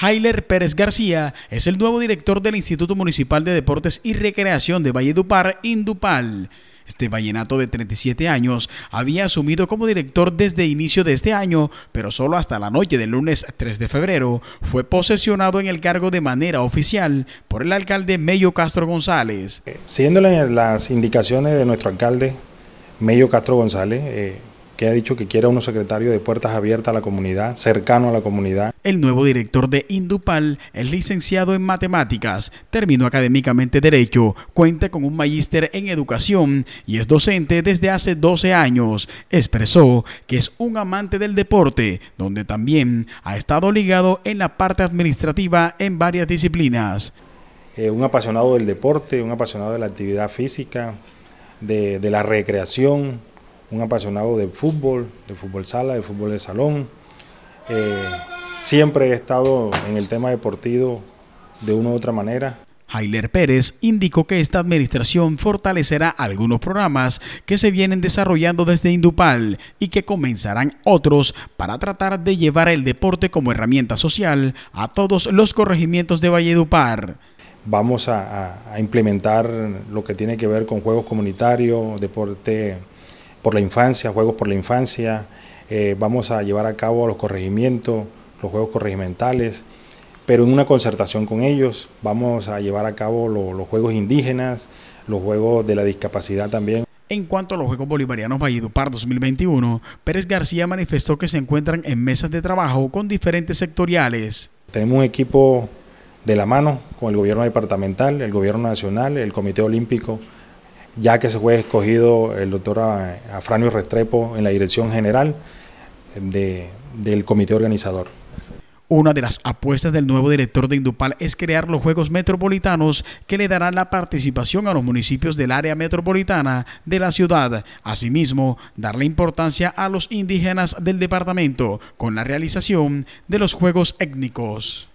Jailer Pérez García es el nuevo director del Instituto Municipal de Deportes y Recreación de Valledupar, Indupal. Este vallenato de 37 años había asumido como director desde inicio de este año, pero solo hasta la noche del lunes 3 de febrero fue posesionado en el cargo de manera oficial por el alcalde Mello Castro González. Eh, siguiendo las indicaciones de nuestro alcalde Mello Castro González, eh, que ha dicho que quiere a unos secretario de puertas abiertas a la comunidad, cercano a la comunidad. El nuevo director de Indupal es licenciado en matemáticas, terminó académicamente derecho, cuenta con un magíster en educación y es docente desde hace 12 años. Expresó que es un amante del deporte, donde también ha estado ligado en la parte administrativa en varias disciplinas. Eh, un apasionado del deporte, un apasionado de la actividad física, de la recreación, un apasionado del fútbol, de fútbol sala, de fútbol de salón. Eh, siempre he estado en el tema deportivo de una u otra manera. Jailer Pérez indicó que esta administración fortalecerá algunos programas que se vienen desarrollando desde Indupal y que comenzarán otros para tratar de llevar el deporte como herramienta social a todos los corregimientos de Valledupar. Vamos a implementar lo que tiene que ver con juegos comunitarios, deporte por la infancia, juegos por la infancia, eh, vamos a llevar a cabo los corregimientos, los juegos corregimentales, pero en una concertación con ellos, vamos a llevar a cabo los juegos indígenas, los juegos de la discapacidad también. En cuanto a los Juegos Bolivarianos Valledupar 2021, Pérez García manifestó que se encuentran en mesas de trabajo con diferentes sectoriales. Tenemos un equipo de la mano con el gobierno departamental, el gobierno nacional, el Comité Olímpico ya que se fue escogido el doctor Afranio Restrepo en la dirección general del comité organizador. Una de las apuestas del nuevo director de Indupal es crear los Juegos Metropolitanos que le darán la participación a los municipios del área metropolitana de la ciudad. Asimismo, dar la importancia a los indígenas del departamento con la realización de los Juegos Étnicos.